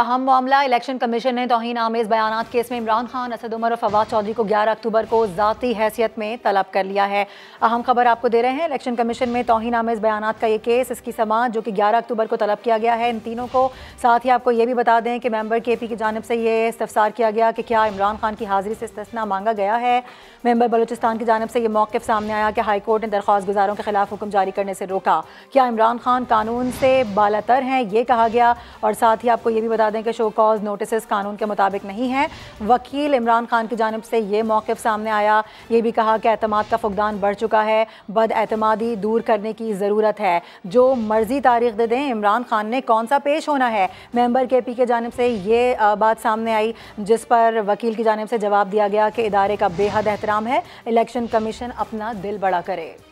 अहम मामला election commission ने तोहन आमेज बयान केस में इमरान खान असद उमर और फवाद चौधरी को 11 अक्टूबर को ज़ाती हैसियत में तलब कर लिया है अहम खबर आपको दे रहे हैं इलेक्शन कमीशन में तोहन आमेज बयान का ये केस इसकी समाज जो कि 11 अक्टूबर को तलब किया गया है इन तीनों को साथ ही आपको ये भी बता दें कि मेम्बर के पी की जानब से ये इस्तफसार किया गया कि क्या इमरान खान की हाजिरी से इस्तना मांगा गया है मेम्बर बलूचिस्तान की जानब से ये मौक़ सामने आया कि हाईकोर्ट ने दरख्वास्त गुजारों के खिलाफ हुक्म जारी करने से रोका क्या इमरान खान कानून से तर हैं ये कहा गया और साथ ही आपको ये भी बता दें कि शो कॉज नोटिस कानून के मुताबिक नहीं है वकील इमरान खान की जानब से ये मौक़ सामने आया ये भी कहा कि अतमाद का फुकदान बढ़ चुका है बदअमादी दूर करने की ज़रूरत है जो मर्जी तारीख दे दें इमरान खान ने कौन सा पेश होना है मेम्बर के पी के जानब से ये बात सामने आई जिस पर वकील की जानब से जवाब दिया गया कि इदारे का बेहद एहतराम है इलेक्शन कमीशन अपना दिल बड़ा करे